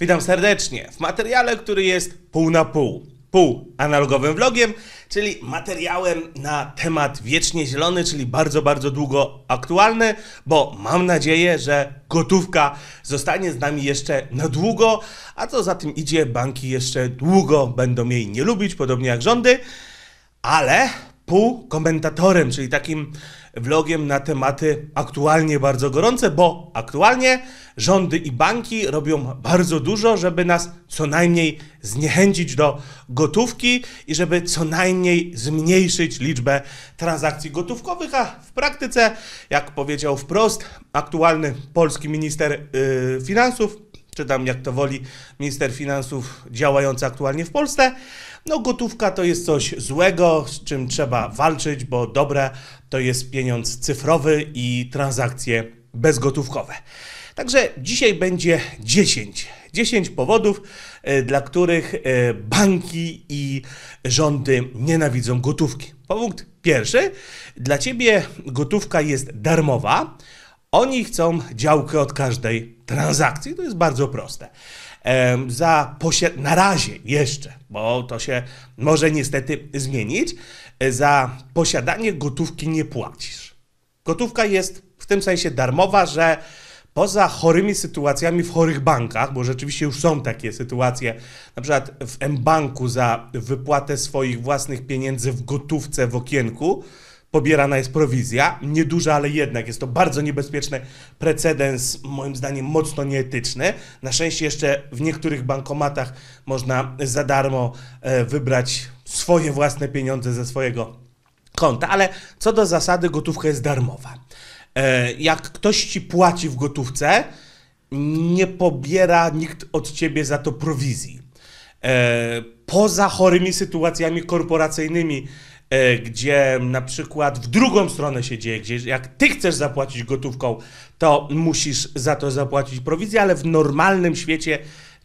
Witam serdecznie w materiale, który jest pół na pół. Pół analogowym vlogiem, czyli materiałem na temat wiecznie zielony, czyli bardzo, bardzo długo aktualny, bo mam nadzieję, że gotówka zostanie z nami jeszcze na długo, a co za tym idzie, banki jeszcze długo będą jej nie lubić, podobnie jak rządy, ale półkomentatorem, czyli takim vlogiem na tematy aktualnie bardzo gorące, bo aktualnie rządy i banki robią bardzo dużo, żeby nas co najmniej zniechęcić do gotówki i żeby co najmniej zmniejszyć liczbę transakcji gotówkowych, a w praktyce, jak powiedział wprost aktualny polski minister yy, finansów, czy tam jak to woli minister finansów działający aktualnie w Polsce, no gotówka to jest coś złego, z czym trzeba walczyć, bo dobre to jest pieniądz cyfrowy i transakcje bezgotówkowe. Także dzisiaj będzie 10. 10 powodów, e, dla których e, banki i rządy nienawidzą gotówki. Powód pierwszy. Dla ciebie gotówka jest darmowa. Oni chcą działkę od każdej transakcji. To jest bardzo proste za na razie jeszcze, bo to się może niestety zmienić, e, za posiadanie gotówki nie płacisz. Gotówka jest w tym sensie darmowa, że poza chorymi sytuacjami w chorych bankach, bo rzeczywiście już są takie sytuacje, na przykład w M-Banku za wypłatę swoich własnych pieniędzy w gotówce w okienku, pobierana jest prowizja. Nieduża, ale jednak jest to bardzo niebezpieczny precedens, moim zdaniem mocno nieetyczny. Na szczęście jeszcze w niektórych bankomatach można za darmo e, wybrać swoje własne pieniądze ze swojego konta, ale co do zasady gotówka jest darmowa. E, jak ktoś ci płaci w gotówce, nie pobiera nikt od ciebie za to prowizji. E, poza chorymi sytuacjami korporacyjnymi, E, gdzie na przykład w drugą stronę się dzieje, gdzie jak ty chcesz zapłacić gotówką, to musisz za to zapłacić prowizję, ale w normalnym świecie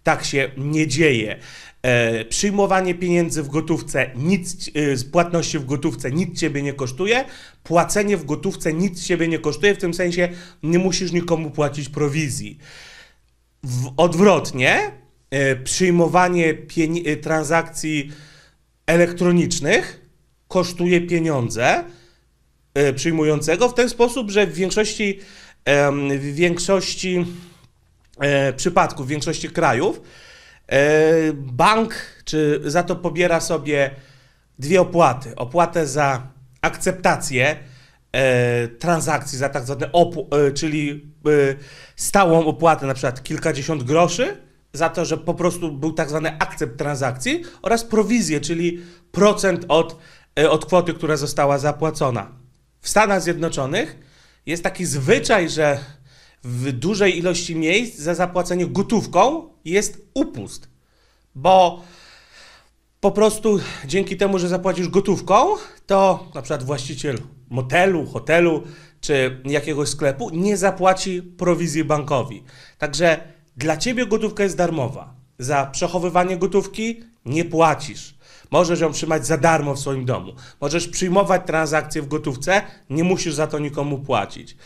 tak się nie dzieje. E, przyjmowanie pieniędzy w gotówce, nic, e, z e, płatności w gotówce nic ciebie nie kosztuje, płacenie w gotówce nic ciebie nie kosztuje, w tym sensie nie musisz nikomu płacić prowizji. W, odwrotnie, e, przyjmowanie e, transakcji elektronicznych kosztuje pieniądze e, przyjmującego w ten sposób, że w większości, w większości e, przypadków, w większości krajów e, bank czy za to pobiera sobie dwie opłaty. Opłatę za akceptację transakcji, za tak zwane czyli stałą opłatę, na przykład kilkadziesiąt groszy, za to, że po prostu był tak zwany akcept transakcji oraz prowizję, czyli procent od E, od kwoty, która została zapłacona. W Stanach Zjednoczonych jest taki zwyczaj, że w dużej ilości miejsc za zapłacenie gotówką jest upust, bo po prostu dzięki temu, że zapłacisz gotówką, to na przykład właściciel motelu, hotelu czy jakiegoś sklepu nie zapłaci prowizji bankowi. Także dla ciebie gotówka jest darmowa. Za przechowywanie gotówki nie płacisz. Możesz ją trzymać za darmo w swoim domu. Możesz przyjmować transakcje w gotówce, nie musisz za to nikomu płacić.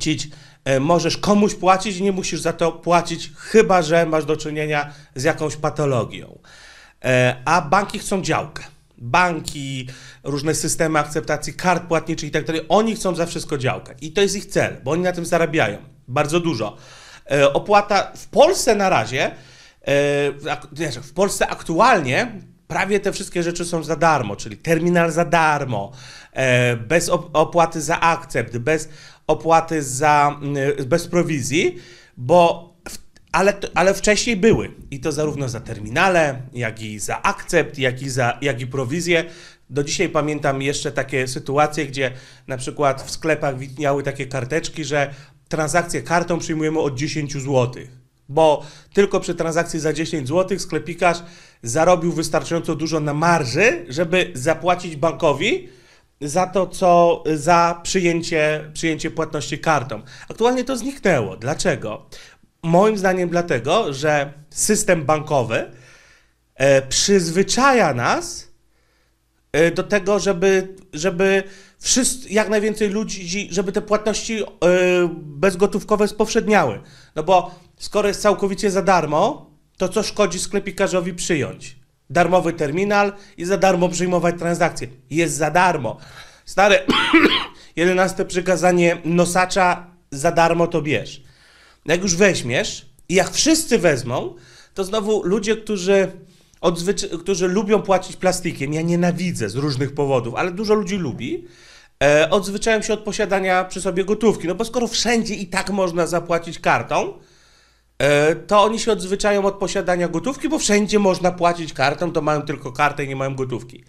Cić, e, możesz komuś płacić i nie musisz za to płacić, chyba że masz do czynienia z jakąś patologią. E, a banki chcą działkę. Banki, różne systemy akceptacji kart płatniczych i tak dalej, oni chcą za wszystko działkę. I to jest ich cel, bo oni na tym zarabiają bardzo dużo. E, opłata w Polsce na razie E, wiesz, w Polsce aktualnie prawie te wszystkie rzeczy są za darmo, czyli terminal za darmo, e, bez opłaty za akcept, bez opłaty za, mm, bez prowizji, bo ale, ale wcześniej były i to zarówno za terminale, jak i za akcept, jak i, za, jak i prowizję. Do dzisiaj pamiętam jeszcze takie sytuacje, gdzie na przykład w sklepach widniały takie karteczki, że transakcje kartą przyjmujemy od 10 złotych bo tylko przy transakcji za 10 zł sklepikarz zarobił wystarczająco dużo na marży, żeby zapłacić bankowi za to, co za przyjęcie, przyjęcie płatności kartą. Aktualnie to zniknęło. Dlaczego? Moim zdaniem dlatego, że system bankowy e, przyzwyczaja nas e, do tego, żeby, żeby wszyscy, jak najwięcej ludzi, żeby te płatności e, bezgotówkowe spowszedniały. No bo Skoro jest całkowicie za darmo, to co szkodzi sklepikarzowi przyjąć? Darmowy terminal i za darmo przyjmować transakcje. Jest za darmo. Stary, 11 przykazanie nosacza za darmo to bierz. Jak już weźmiesz i jak wszyscy wezmą, to znowu ludzie, którzy, którzy lubią płacić plastikiem, ja nienawidzę z różnych powodów, ale dużo ludzi lubi, e, odzwyczają się od posiadania przy sobie gotówki. No bo skoro wszędzie i tak można zapłacić kartą, E, to oni się odzwyczają od posiadania gotówki, bo wszędzie można płacić kartą, to mają tylko kartę i nie mają gotówki.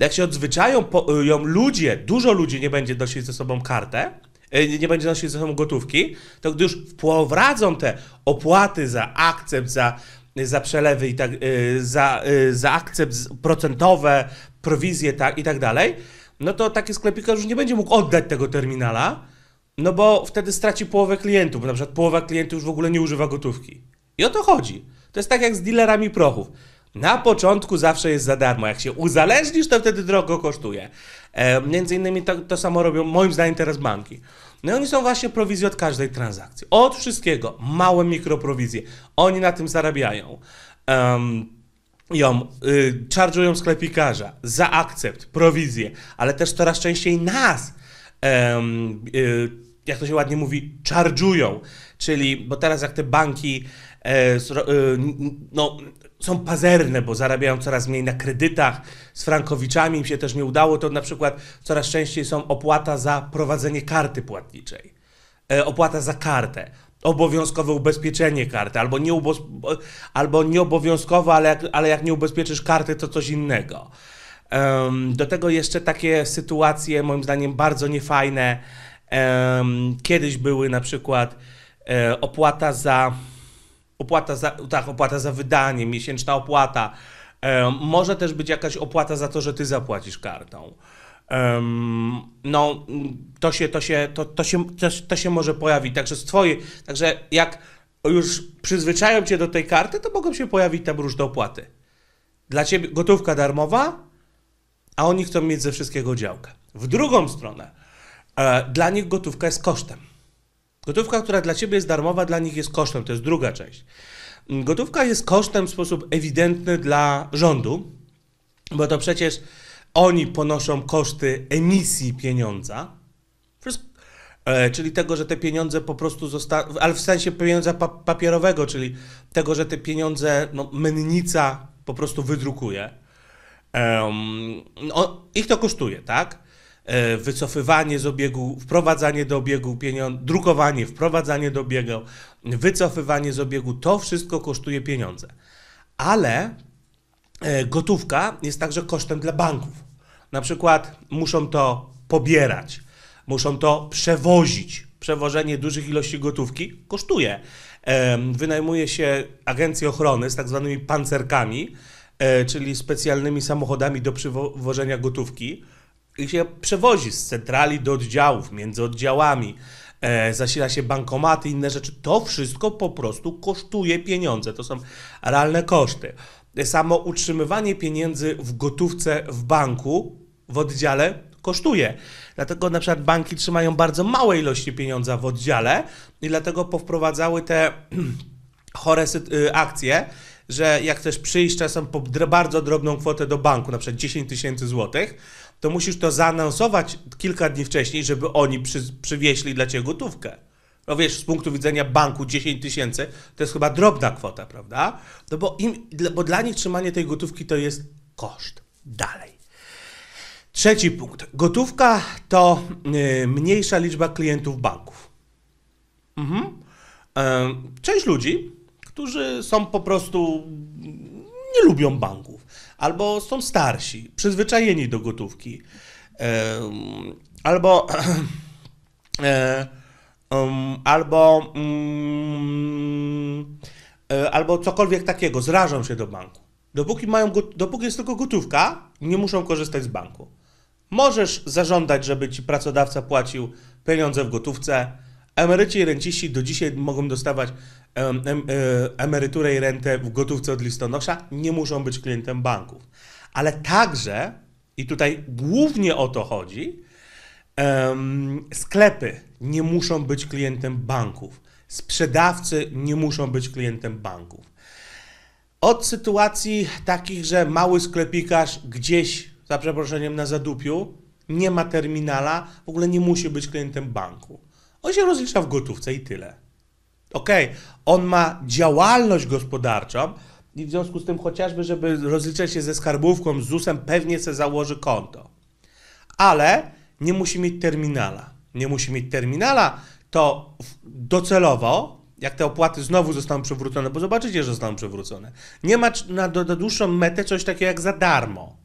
Jak się odzwyczają po, y, ją ludzie, dużo ludzi nie będzie nosić ze sobą kartę, y, nie będzie nosić ze sobą gotówki, to gdy już wprowadzą te opłaty za akcept, za, za przelewy i tak, y, za, za akcept procentowe, prowizje tak, i tak dalej, no to taki sklepikarz już nie będzie mógł oddać tego terminala, no bo wtedy straci połowę klientów, bo na przykład połowa klientów już w ogóle nie używa gotówki. I o to chodzi. To jest tak jak z dealerami prochów. Na początku zawsze jest za darmo. Jak się uzależnisz, to wtedy drogo kosztuje. E, między innymi to, to samo robią, moim zdaniem, teraz banki. No i oni są właśnie prowizje od każdej transakcji. Od wszystkiego. Małe mikroprowizje. Oni na tym zarabiają. Um, ją y, sklepikarza za akcept, prowizje, ale też coraz częściej nas um, y, jak to się ładnie mówi, charge'ują, czyli, bo teraz jak te banki e, e no, są pazerne, bo zarabiają coraz mniej na kredytach, z frankowiczami im się też nie udało, to na przykład coraz częściej są opłata za prowadzenie karty płatniczej, e, opłata za kartę, obowiązkowe ubezpieczenie karty, albo, nie albo nieobowiązkowe, ale jak, ale jak nie ubezpieczysz karty, to coś innego. Um, do tego jeszcze takie sytuacje, moim zdaniem, bardzo niefajne, Kiedyś były na przykład e, opłata za, opłata za, tak, opłata za wydanie, miesięczna opłata. Może też być jakaś opłata za to, że ty zapłacisz kartą. No, to się, to się, to, to się, to, to się może pojawić. Także z twojej, także jak już przyzwyczają cię do tej karty, to mogą się pojawić tam różne opłaty. Dla ciebie gotówka darmowa, a oni chcą mieć ze wszystkiego działkę. W drugą stronę, E, dla nich gotówka jest kosztem. Gotówka, która dla ciebie jest darmowa, dla nich jest kosztem. To jest druga część. Mm, gotówka jest kosztem w sposób ewidentny dla rządu, bo to przecież oni ponoszą koszty emisji pieniądza, e, czyli tego, że te pieniądze po prostu zostały, ale w sensie pieniądza papierowego, czyli tego, że te pieniądze no, mennica po prostu wydrukuje. Um, ich to kosztuje, tak? E, wycofywanie z obiegu, wprowadzanie do obiegu pieniądze, drukowanie, wprowadzanie do obiegu, wycofywanie z obiegu, to wszystko kosztuje pieniądze. Ale e, gotówka jest także kosztem dla banków. Na przykład muszą to pobierać, muszą to przewozić. Przewożenie dużych ilości gotówki kosztuje. E, wynajmuje się agencje ochrony z tak zwanymi pancerkami, czyli specjalnymi samochodami do przywożenia gotówki. I się przewozi z centrali do oddziałów, między oddziałami, e, zasila się bankomaty, inne rzeczy. To wszystko po prostu kosztuje pieniądze. To są realne koszty. Samo utrzymywanie pieniędzy w gotówce w banku, w oddziale kosztuje. Dlatego na przykład banki trzymają bardzo małe ilości pieniądza w oddziale i dlatego powprowadzały te chore y, akcje, że jak chcesz przyjść czasem po bardzo drobną kwotę do banku, na przykład 10 tysięcy złotych, to musisz to zaanonsować kilka dni wcześniej, żeby oni przy, przywieźli dla ciebie gotówkę. No wiesz, z punktu widzenia banku 10 tysięcy to jest chyba drobna kwota, prawda? No bo, im, bo dla nich trzymanie tej gotówki to jest koszt. Dalej. Trzeci punkt. Gotówka to y, mniejsza liczba klientów banków. Mhm. Y, część ludzi, którzy są po prostu nie lubią banków albo są starsi, przyzwyczajeni do gotówki, albo e, albo mm, e, albo cokolwiek takiego, zrażą się do banku. Dopóki, mają, dopóki jest tylko gotówka, nie muszą korzystać z banku. Możesz zażądać, żeby ci pracodawca płacił pieniądze w gotówce, Emeryci i renciści do dzisiaj mogą dostawać em, em, e, emeryturę i rentę w gotówce od listonosza, nie muszą być klientem banków. Ale także, i tutaj głównie o to chodzi, em, sklepy nie muszą być klientem banków, sprzedawcy nie muszą być klientem banków. Od sytuacji takich, że mały sklepikarz gdzieś, za przeproszeniem, na zadupiu, nie ma terminala, w ogóle nie musi być klientem banku. On się rozlicza w gotówce i tyle. Okej, okay. on ma działalność gospodarczą i w związku z tym chociażby, żeby rozliczać się ze skarbówką, z ZUS-em, pewnie se założy konto. Ale nie musi mieć terminala. Nie musi mieć terminala, to docelowo, jak te opłaty znowu zostaną przywrócone, bo zobaczycie, że zostaną przywrócone, nie ma na, na dłuższą metę coś takiego jak za darmo.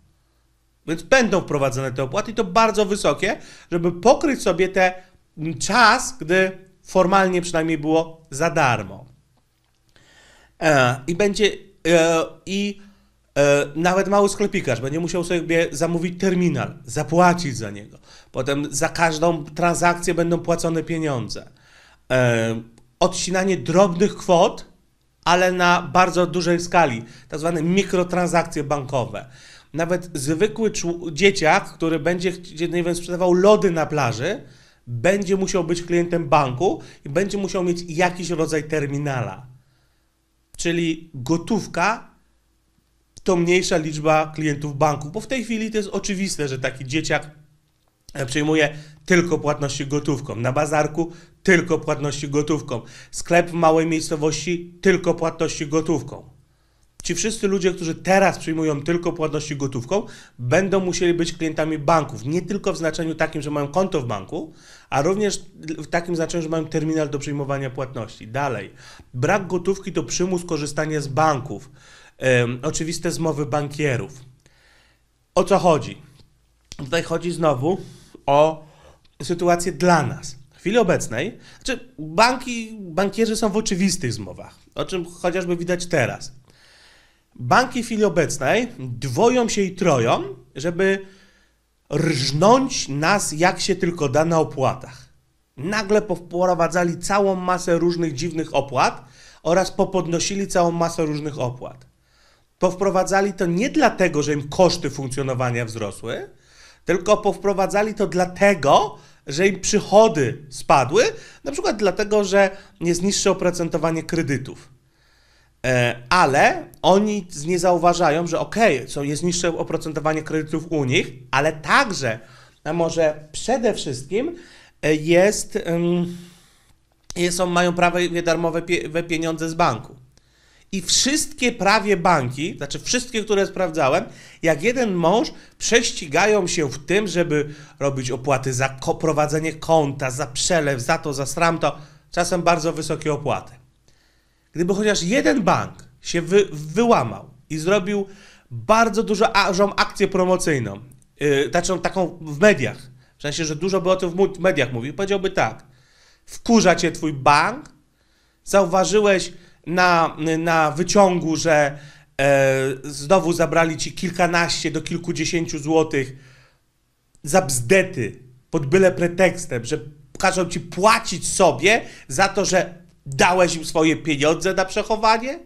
Więc będą wprowadzone te opłaty, to bardzo wysokie, żeby pokryć sobie te czas, gdy formalnie przynajmniej było za darmo. E, I będzie e, i e, nawet mały sklepikarz będzie musiał sobie zamówić terminal, zapłacić za niego. Potem za każdą transakcję będą płacone pieniądze. Odcinanie drobnych kwot, ale na bardzo dużej skali, tak zwane mikrotransakcje bankowe. Nawet zwykły dzieciak, który będzie nie wiem, sprzedawał lody na plaży, będzie musiał być klientem banku i będzie musiał mieć jakiś rodzaj terminala. Czyli gotówka to mniejsza liczba klientów banku, bo w tej chwili to jest oczywiste, że taki dzieciak e, przyjmuje tylko płatności gotówką, na bazarku tylko płatności gotówką, sklep w małej miejscowości tylko płatności gotówką. Ci wszyscy ludzie, którzy teraz przyjmują tylko płatności gotówką, będą musieli być klientami banków. Nie tylko w znaczeniu takim, że mają konto w banku, a również w takim znaczeniu, że mają terminal do przyjmowania płatności. Dalej, brak gotówki to przymus korzystania z banków, um, oczywiste zmowy bankierów. O co chodzi? Tutaj chodzi znowu o sytuację dla nas. W chwili obecnej, znaczy banki, bankierzy są w oczywistych zmowach, o czym chociażby widać teraz banki w chwili obecnej dwoją się i troją, żeby rżnąć nas jak się tylko da na opłatach. Nagle wprowadzali całą masę różnych dziwnych opłat oraz popodnosili całą masę różnych opłat. Powprowadzali to nie dlatego, że im koszty funkcjonowania wzrosły, tylko powprowadzali to dlatego, że im przychody spadły, na przykład dlatego, że jest niższe oprocentowanie kredytów. E, ale oni nie zauważają, że okej, okay, jest niższe oprocentowanie kredytów u nich, ale także, a może przede wszystkim e, jest, jest mają prawie darmowe pieniądze z banku. I wszystkie prawie banki, znaczy wszystkie, które sprawdzałem, jak jeden mąż prześcigają się w tym, żeby robić opłaty za ko prowadzenie konta, za przelew, za to, za sramto, czasem bardzo wysokie opłaty. Gdyby chociaż jeden bank się wy, wyłamał i zrobił bardzo dużą akcję promocyjną, yy, znaczy taką w mediach, w sensie, że dużo by o tym w mediach mówił. Powiedziałby tak, wkurza cię twój bank, zauważyłeś na, na wyciągu, że e, znowu zabrali ci kilkanaście do kilkudziesięciu złotych za bzdety, pod byle pretekstem, że każą ci płacić sobie za to, że dałeś im swoje pieniądze na przechowanie?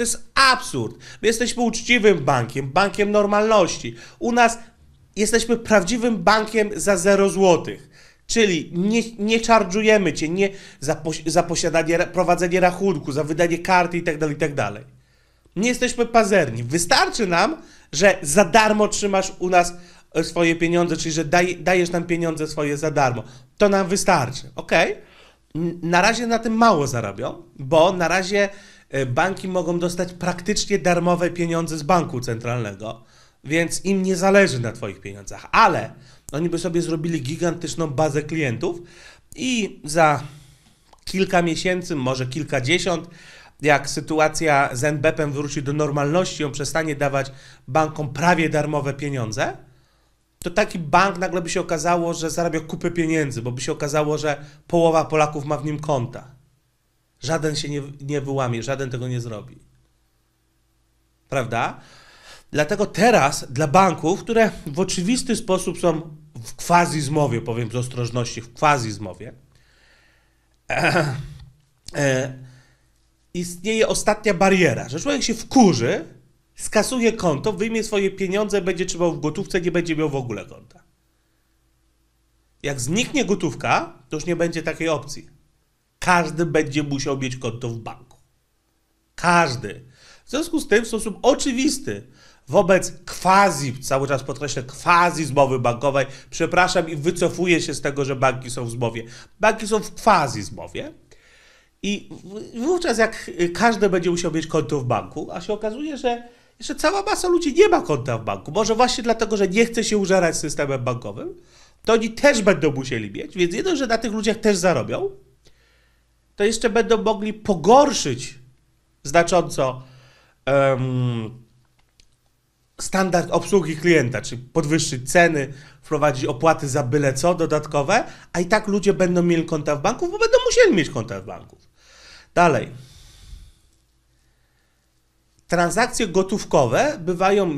To jest absurd. My jesteśmy uczciwym bankiem, bankiem normalności. U nas jesteśmy prawdziwym bankiem za 0 złotych. Czyli nie, nie czarżujemy cię nie za, poś, za posiadanie, prowadzenie rachunku, za wydanie karty itd., tak itd. Tak nie jesteśmy pazerni. Wystarczy nam, że za darmo trzymasz u nas e, swoje pieniądze, czyli że daj, dajesz nam pieniądze swoje za darmo. To nam wystarczy, ok? Na razie na tym mało zarabią, bo na razie E, banki mogą dostać praktycznie darmowe pieniądze z banku centralnego, więc im nie zależy na Twoich pieniądzach, ale oni by sobie zrobili gigantyczną bazę klientów i za kilka miesięcy, może kilkadziesiąt, jak sytuacja z NBP-em wróci do normalności, on przestanie dawać bankom prawie darmowe pieniądze, to taki bank nagle by się okazało, że zarabia kupę pieniędzy, bo by się okazało, że połowa Polaków ma w nim konta. Żaden się nie, nie wyłamie, żaden tego nie zrobi. Prawda? Dlatego teraz dla banków, które w oczywisty sposób są w quasi zmowie, powiem z ostrożności, w quasi zmowie, e, e, istnieje ostatnia bariera, że człowiek się wkurzy, skasuje konto, wyjmie swoje pieniądze, będzie trzymał w gotówce, nie będzie miał w ogóle konta. Jak zniknie gotówka, to już nie będzie takiej opcji. Każdy będzie musiał mieć konto w banku. Każdy. W związku z tym w sposób oczywisty wobec quasi, cały czas podkreślę, quasi zmowy bankowej, przepraszam i wycofuję się z tego, że banki są w zmowie. Banki są w quasi zmowie. I wówczas jak każdy będzie musiał mieć konto w banku, a się okazuje, że jeszcze cała masa ludzi nie ma konta w banku, może właśnie dlatego, że nie chce się użerać systemem bankowym, to oni też będą musieli mieć, więc jedno, że na tych ludziach też zarobią, to jeszcze będą mogli pogorszyć znacząco um, standard obsługi klienta, czyli podwyższyć ceny, wprowadzić opłaty za byle co dodatkowe, a i tak ludzie będą mieli konta w banku, bo będą musieli mieć konta w banku. Dalej. Transakcje gotówkowe bywają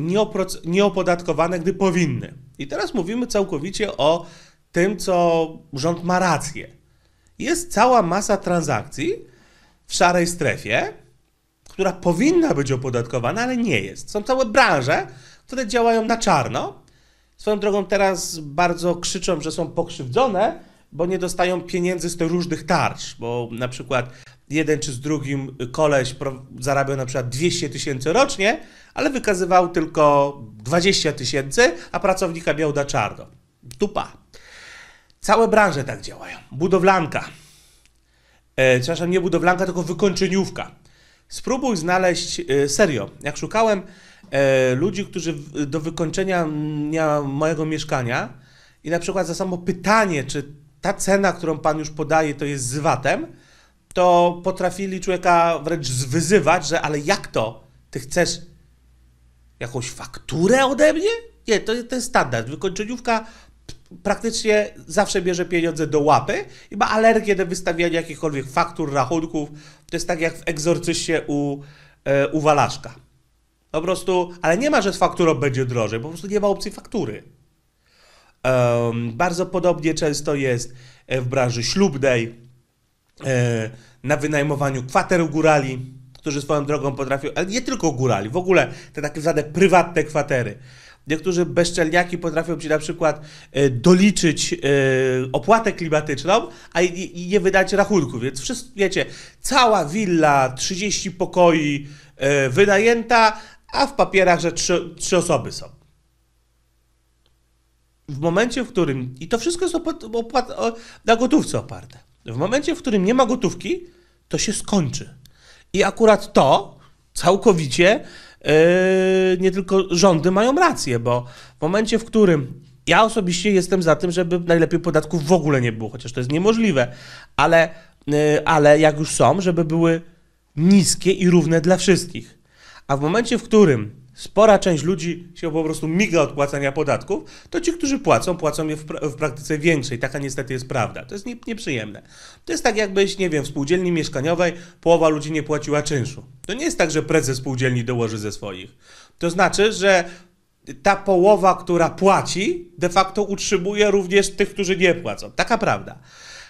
nieopodatkowane, gdy powinny. I teraz mówimy całkowicie o tym, co rząd ma rację jest cała masa transakcji w szarej strefie, która powinna być opodatkowana, ale nie jest. Są całe branże, które działają na czarno. Swoją drogą teraz bardzo krzyczą, że są pokrzywdzone, bo nie dostają pieniędzy z tych różnych tarcz, bo na przykład jeden czy z drugim koleś zarabiał na przykład 200 tysięcy rocznie, ale wykazywał tylko 20 tysięcy, a pracownika miał na czarno. Dupa. Całe branże tak działają. Budowlanka. E, przepraszam, nie budowlanka, tylko wykończeniówka. Spróbuj znaleźć, e, serio, jak szukałem e, ludzi, którzy w, do wykończenia mojego mieszkania i na przykład za samo pytanie, czy ta cena, którą pan już podaje, to jest z VAT-em, to potrafili człowieka wręcz wyzywać, że ale jak to? Ty chcesz jakąś fakturę ode mnie? Nie, to, jest ten standard. Wykończeniówka praktycznie zawsze bierze pieniądze do łapy i ma alergię do wystawiania jakichkolwiek faktur, rachunków. To jest tak jak w egzorcyście u, e, u Walaszka. Po prostu, ale nie ma, że z fakturą będzie drożej, po prostu nie ma opcji faktury. Um, bardzo podobnie często jest e, w branży ślubnej, e, na wynajmowaniu kwater u górali, którzy swoją drogą potrafią, ale nie tylko górali, w ogóle te tak zwane prywatne kwatery. Niektórzy bezczelniaki potrafią ci na przykład e, doliczyć e, opłatę klimatyczną, a nie wydać rachunku, więc wszystko, wiecie, cała willa, 30 pokoi e, wynajęta, a w papierach, że trzy, trzy osoby są w momencie, w którym. I to wszystko jest opłat, opłat, o, na gotówce oparte. W momencie, w którym nie ma gotówki, to się skończy. I akurat to całkowicie E, nie tylko rządy mają rację, bo w momencie, w którym ja osobiście jestem za tym, żeby najlepiej podatków w ogóle nie było, chociaż to jest niemożliwe, ale, e, ale jak już są, żeby były niskie i równe dla wszystkich. A w momencie, w którym spora część ludzi się po prostu miga od płacenia podatków, to ci, którzy płacą, płacą je w, pra w praktyce większej. Taka niestety jest prawda. To jest nie nieprzyjemne. To jest tak jakbyś, nie wiem, w spółdzielni mieszkaniowej połowa ludzi nie płaciła czynszu. To nie jest tak, że prezes spółdzielni dołoży ze swoich. To znaczy, że ta połowa, która płaci, de facto utrzymuje również tych, którzy nie płacą. Taka prawda.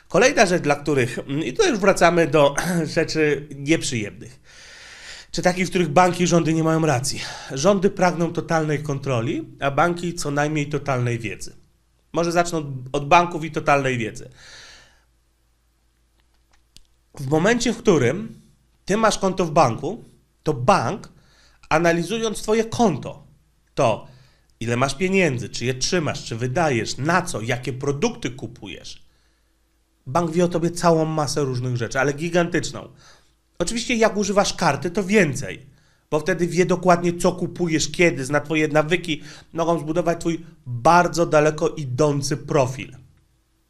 Kolejna rzecz, dla których, i tu już wracamy do rzeczy nieprzyjemnych czy takich, w których banki i rządy nie mają racji. Rządy pragną totalnej kontroli, a banki co najmniej totalnej wiedzy. Może zacznę od, od banków i totalnej wiedzy. W momencie, w którym ty masz konto w banku, to bank, analizując twoje konto, to ile masz pieniędzy, czy je trzymasz, czy wydajesz, na co, jakie produkty kupujesz, bank wie o tobie całą masę różnych rzeczy, ale gigantyczną. Oczywiście jak używasz karty, to więcej, bo wtedy wie dokładnie, co kupujesz, kiedy, zna twoje nawyki, mogą zbudować twój bardzo daleko idący profil.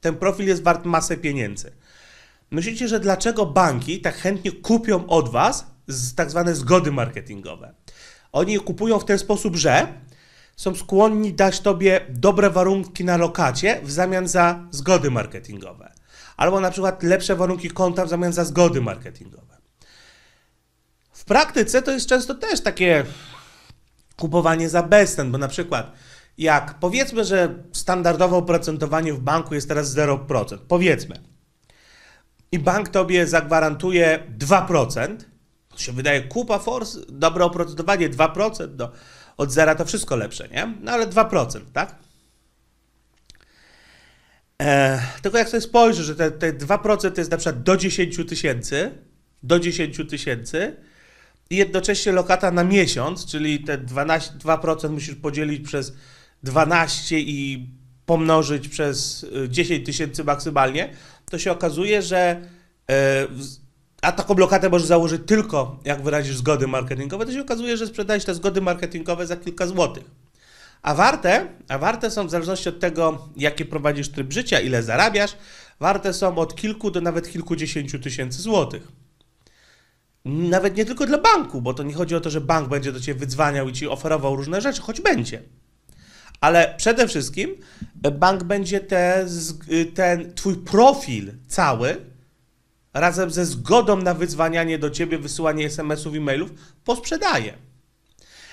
Ten profil jest wart masę pieniędzy. Myślicie, że dlaczego banki tak chętnie kupią od was tak zwane zgody marketingowe? Oni je kupują w ten sposób, że są skłonni dać tobie dobre warunki na lokacie w zamian za zgody marketingowe. Albo na przykład lepsze warunki konta w zamian za zgody marketingowe. W praktyce to jest często też takie kupowanie za bezcen, bo na przykład jak powiedzmy, że standardowe oprocentowanie w banku jest teraz 0%, powiedzmy, i bank tobie zagwarantuje 2%, to się wydaje kupa force, dobre oprocentowanie 2%, do, no, od zera to wszystko lepsze, nie? No ale 2%, tak? E, tylko jak sobie spojrzę, że te, te 2% to jest na przykład do 10 tysięcy, do 10 tysięcy, i jednocześnie lokata na miesiąc, czyli te 12, 2% musisz podzielić przez 12 i pomnożyć przez 10 y, tysięcy maksymalnie, to się okazuje, że e, a taką lokatę możesz założyć tylko jak wyrazisz zgody marketingowe, to się okazuje, że sprzedajesz te zgody marketingowe za kilka złotych. A warte, a warte są w zależności od tego, jaki prowadzisz tryb życia, ile zarabiasz, warte są od kilku do nawet kilkudziesięciu tysięcy złotych. Nawet nie tylko dla banku, bo to nie chodzi o to, że bank będzie do ciebie wydzwaniał i ci oferował różne rzeczy, choć będzie. Ale przede wszystkim e, bank będzie te, e, ten twój profil cały razem ze zgodą na wyzwanianie do ciebie, wysyłanie SMS-ów i mailów posprzedaje.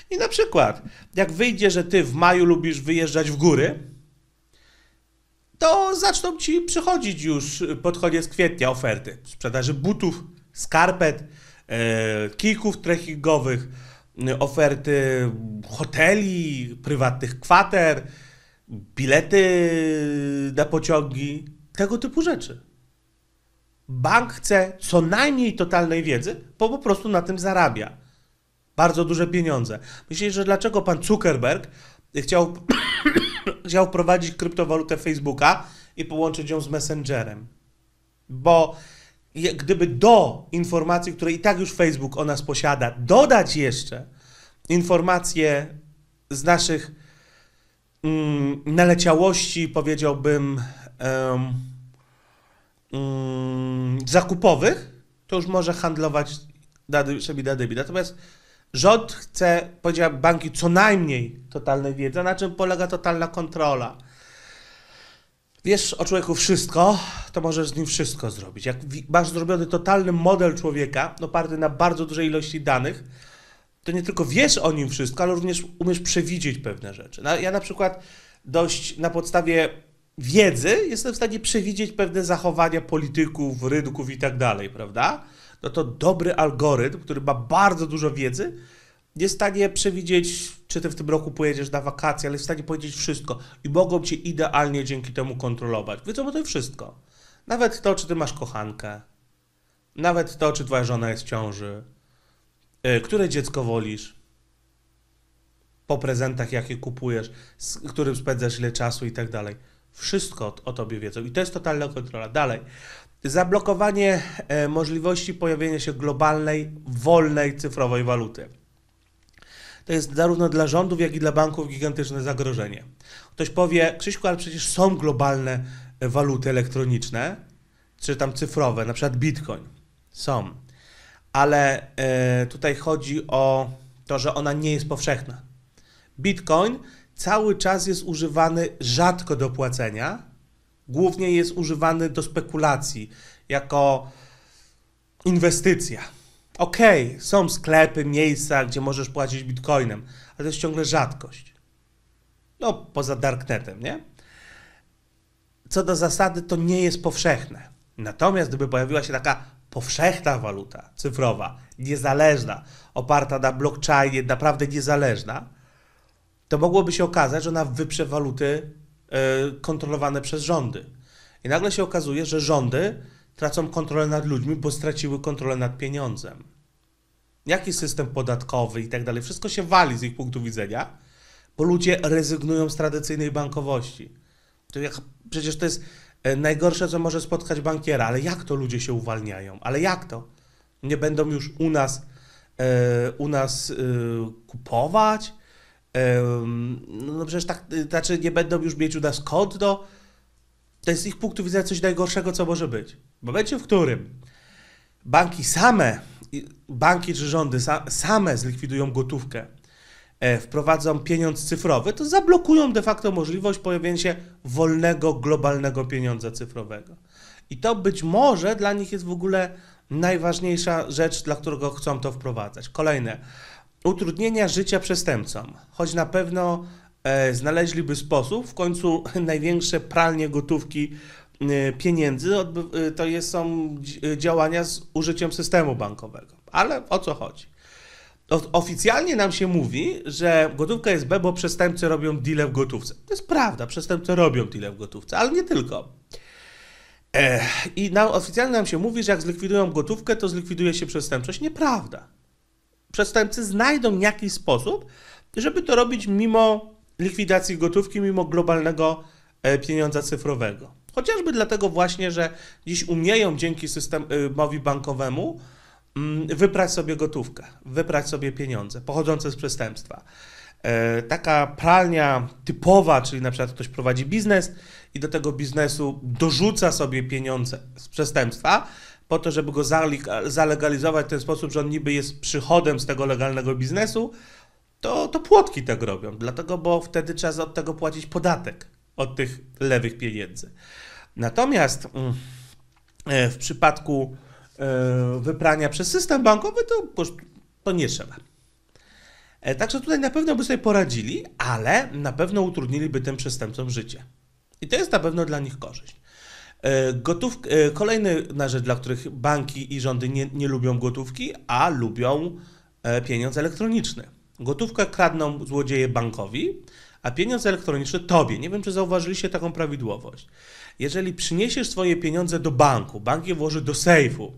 I na przykład, jak wyjdzie, że ty w maju lubisz wyjeżdżać w góry, to zaczną ci przychodzić już pod koniec kwietnia oferty sprzedaży butów, skarpet, E, kików trekkingowych, y, oferty hoteli, prywatnych kwater, bilety na pociągi, tego typu rzeczy. Bank chce co najmniej totalnej wiedzy, bo po prostu na tym zarabia. Bardzo duże pieniądze. Myślisz, że dlaczego pan Zuckerberg chciał, chciał prowadzić kryptowalutę Facebooka i połączyć ją z Messengerem? Bo gdyby do informacji, które i tak już Facebook o nas posiada, dodać jeszcze informacje z naszych mm, naleciałości, powiedziałbym, um, zakupowych, to już może handlować szebi dadybi. Natomiast rząd chce, powiedział banki, co najmniej totalnej wiedzy, na czym polega totalna kontrola wiesz o człowieku wszystko, to możesz z nim wszystko zrobić. Jak masz zrobiony totalny model człowieka, oparty na bardzo dużej ilości danych, to nie tylko wiesz o nim wszystko, ale również umiesz przewidzieć pewne rzeczy. No, ja na przykład dość na podstawie wiedzy jestem w stanie przewidzieć pewne zachowania polityków, rynków i tak dalej, prawda? No to dobry algorytm, który ma bardzo dużo wiedzy, nie jest w stanie przewidzieć, czy ty w tym roku pojedziesz na wakacje, ale jest w stanie powiedzieć wszystko i mogą cię idealnie dzięki temu kontrolować. Wiedzą o tym wszystko. Nawet to, czy ty masz kochankę, nawet to, czy twoja żona jest w ciąży, e, które dziecko wolisz, po prezentach, jakie kupujesz, z którym spędzasz ile czasu i tak dalej. Wszystko o tobie wiedzą i to jest totalna kontrola. Dalej. Zablokowanie e, możliwości pojawienia się globalnej, wolnej cyfrowej waluty to jest zarówno dla rządów, jak i dla banków gigantyczne zagrożenie. Ktoś powie, Krzyśku, ale przecież są globalne e, waluty elektroniczne, czy tam cyfrowe, na przykład bitcoin. Są. Ale y, tutaj chodzi o to, że ona nie jest powszechna. Bitcoin cały czas jest używany rzadko do płacenia, głównie jest używany do spekulacji, jako inwestycja Okej, okay, są sklepy, miejsca, gdzie możesz płacić bitcoinem, ale to jest ciągle rzadkość. No, poza darknetem, nie? Co do zasady, to nie jest powszechne. Natomiast gdyby pojawiła się taka powszechna waluta cyfrowa, niezależna, oparta na blockchainie, naprawdę niezależna, to mogłoby się okazać, że ona wyprze waluty e, kontrolowane przez rządy. I nagle się okazuje, że rządy tracą kontrolę nad ludźmi, bo straciły kontrolę nad pieniądzem jaki system podatkowy i tak dalej, wszystko się wali z ich punktu widzenia, bo ludzie rezygnują z tradycyjnej bankowości. To jak, przecież to jest e, najgorsze, co może spotkać bankiera, ale jak to ludzie się uwalniają? Ale jak to? Nie będą już u nas, e, u nas e, kupować? E, no, no przecież tak, e, znaczy nie będą już mieć u nas konto? To jest z ich punktu widzenia coś najgorszego, co może być. W momencie, w którym banki same banki czy rządy same zlikwidują gotówkę, e, wprowadzą pieniądz cyfrowy, to zablokują de facto możliwość pojawienia się wolnego, globalnego pieniądza cyfrowego. I to być może dla nich jest w ogóle najważniejsza rzecz, dla którego chcą to wprowadzać. Kolejne. Utrudnienia życia przestępcom. Choć na pewno e, znaleźliby sposób, w końcu największe pralnie gotówki Y, pieniędzy y, to jest, są y, działania z użyciem systemu bankowego. Ale o co chodzi? Oficjalnie nam się mówi, że gotówka jest B, bo przestępcy robią deal w gotówce. To jest prawda, przestępcy robią deal w gotówce, ale nie tylko. I oficjalnie nam się mówi, że jak zlikwidują gotówkę, to zlikwiduje się przestępczość. Nieprawda. Przestępcy znajdą jakiś sposób, żeby to robić mimo likwidacji gotówki, mimo globalnego e, pieniądza cyfrowego. Chociażby dlatego właśnie, że dziś umieją dzięki systemowi y, bankowemu mm, wyprać sobie gotówkę, wyprać sobie pieniądze pochodzące z przestępstwa. E, taka pralnia typowa, czyli na przykład ktoś prowadzi biznes i do tego biznesu dorzuca sobie pieniądze z przestępstwa, po to, żeby go zalegalizować w ten sposób, że on niby jest przychodem z tego legalnego biznesu, to, to płotki tak robią, dlatego, bo wtedy trzeba od tego płacić podatek od tych lewych pieniędzy. Natomiast mm, e, w przypadku e, wyprania przez system bankowy to, to nie trzeba. E, także tutaj na pewno by sobie poradzili, ale na pewno utrudniliby tym przestępcom życie. I to jest na pewno dla nich korzyść. Gotów... Kolejna rzecz, dla których banki i rządy nie, nie lubią gotówki, a lubią pieniądz elektroniczny. Gotówkę kradną złodzieje bankowi, a pieniądz elektroniczny tobie. Nie wiem, czy zauważyliście taką prawidłowość. Jeżeli przyniesiesz swoje pieniądze do banku, bank je włoży do sejfu,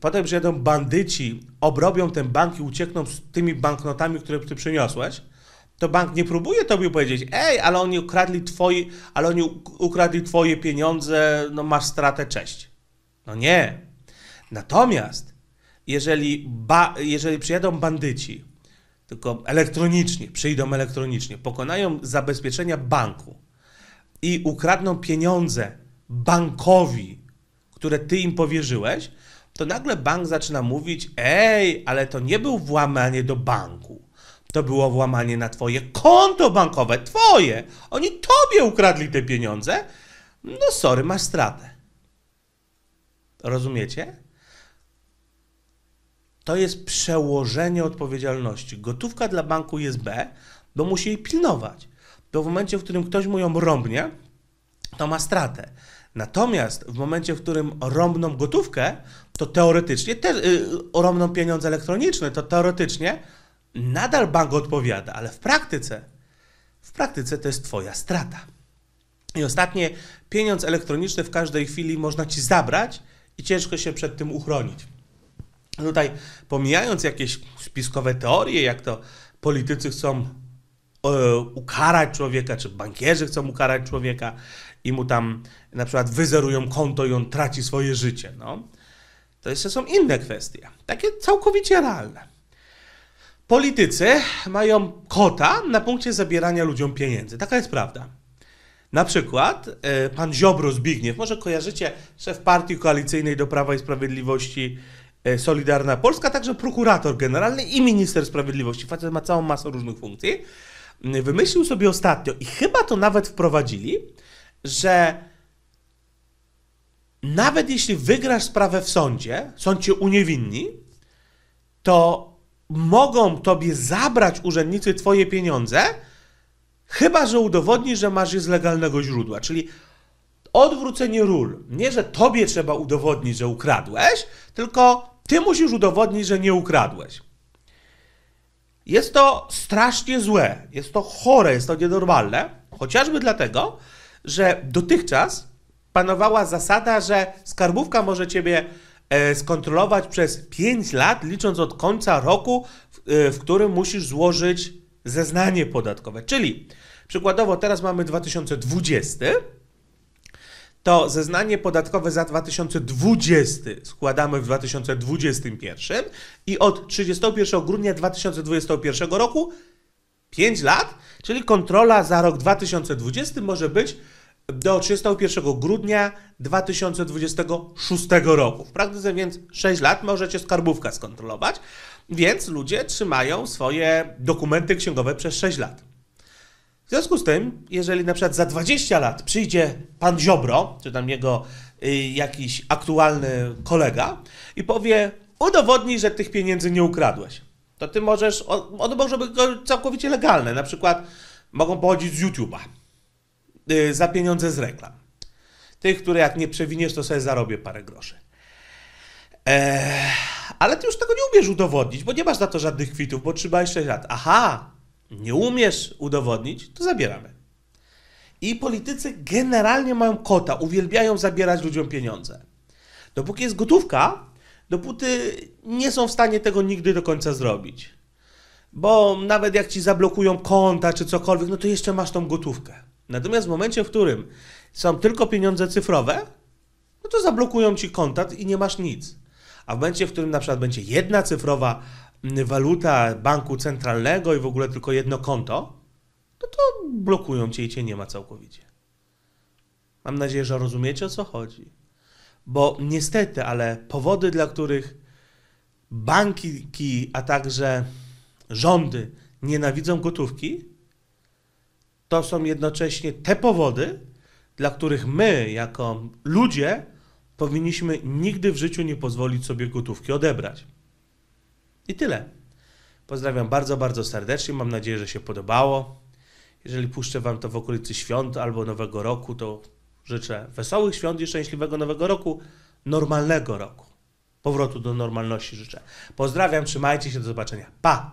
potem przyjadą bandyci, obrobią ten bank i uciekną z tymi banknotami, które ty przyniosłeś, to bank nie próbuje tobie powiedzieć, ej, ale oni ukradli twoje, ale oni ukradli twoje pieniądze, no masz stratę, cześć. No nie. Natomiast, jeżeli, ba, jeżeli przyjadą bandyci, tylko elektronicznie, przyjdą elektronicznie, pokonają zabezpieczenia banku i ukradną pieniądze bankowi, które ty im powierzyłeś, to nagle bank zaczyna mówić: Ej, ale to nie był włamanie do banku. To było włamanie na twoje konto bankowe, twoje. Oni tobie ukradli te pieniądze. No sorry, masz stratę. Rozumiecie? to jest przełożenie odpowiedzialności. Gotówka dla banku jest B, bo musi jej pilnować. Bo w momencie, w którym ktoś mu ją rąbnie, to ma stratę. Natomiast w momencie, w którym rąbną gotówkę, to teoretycznie, te, yy, rąbną pieniądze elektroniczne, to teoretycznie nadal bank odpowiada, ale w praktyce, w praktyce to jest Twoja strata. I ostatnie, pieniądz elektroniczny w każdej chwili można Ci zabrać i ciężko się przed tym uchronić. Tutaj pomijając jakieś spiskowe teorie, jak to politycy chcą e, ukarać człowieka, czy bankierzy chcą ukarać człowieka i mu tam na przykład wyzerują konto i on traci swoje życie. No. To jeszcze są inne kwestie, takie całkowicie realne. Politycy mają kota na punkcie zabierania ludziom pieniędzy. Taka jest prawda. Na przykład e, pan Ziobro Zbigniew, może kojarzycie, szef partii koalicyjnej do Prawa i Sprawiedliwości, E, Solidarna Polska, także prokurator generalny i minister sprawiedliwości. Facet ma całą masę różnych funkcji. Mm, wymyślił sobie ostatnio i chyba to nawet wprowadzili, że nawet jeśli wygrasz sprawę w sądzie, sąd cię uniewinni, to mogą tobie zabrać urzędnicy twoje pieniądze, chyba że udowodnisz, że masz je z legalnego źródła. Czyli odwrócenie ról. Nie, że tobie trzeba udowodnić, że ukradłeś, tylko ty musisz udowodnić, że nie ukradłeś. Jest to strasznie złe, jest to chore, jest to nienormalne, chociażby dlatego, że dotychczas panowała zasada, że skarbówka może ciebie e, skontrolować przez 5 lat, licząc od końca roku, e, w którym musisz złożyć zeznanie podatkowe. Czyli przykładowo teraz mamy 2020 to zeznanie podatkowe za 2020 składamy w 2021 i od 31 grudnia 2021 roku 5 lat, czyli kontrola za rok 2020 może być do 31 grudnia 2026 roku. W praktyce więc 6 lat możecie skarbówkę skontrolować, więc ludzie trzymają swoje dokumenty księgowe przez 6 lat. W związku z tym, jeżeli na przykład za 20 lat przyjdzie pan Ziobro, czy tam jego y, jakiś aktualny kolega i powie, udowodnij, że tych pieniędzy nie ukradłeś, to ty możesz, one może być całkowicie legalne, na przykład mogą pochodzić z YouTube'a y, za pieniądze z reklam. Tych, które jak nie przewiniesz, to sobie zarobię parę groszy. Eee, ale ty już tego nie umiesz udowodnić, bo nie masz na to żadnych kwitów, bo trzeba jeszcze lat. Aha, nie umiesz udowodnić, to zabieramy. I politycy generalnie mają kota, uwielbiają zabierać ludziom pieniądze. Dopóki jest gotówka, dopóty nie są w stanie tego nigdy do końca zrobić. Bo nawet jak ci zablokują konta czy cokolwiek, no to jeszcze masz tą gotówkę. Natomiast w momencie, w którym są tylko pieniądze cyfrowe, no to zablokują ci konta i nie masz nic. A w momencie, w którym na przykład będzie jedna cyfrowa waluta banku centralnego i w ogóle tylko jedno konto, to to blokują cię i cię nie ma całkowicie. Mam nadzieję, że rozumiecie o co chodzi. Bo niestety, ale powody, dla których banki, a także rządy nienawidzą gotówki, to są jednocześnie te powody, dla których my, jako ludzie, powinniśmy nigdy w życiu nie pozwolić sobie gotówki odebrać. I tyle. Pozdrawiam bardzo, bardzo serdecznie. Mam nadzieję, że się podobało. Jeżeli puszczę Wam to w okolicy świąt albo Nowego Roku, to życzę wesołych świąt i szczęśliwego Nowego Roku, normalnego roku. Powrotu do normalności życzę. Pozdrawiam, trzymajcie się, do zobaczenia. Pa!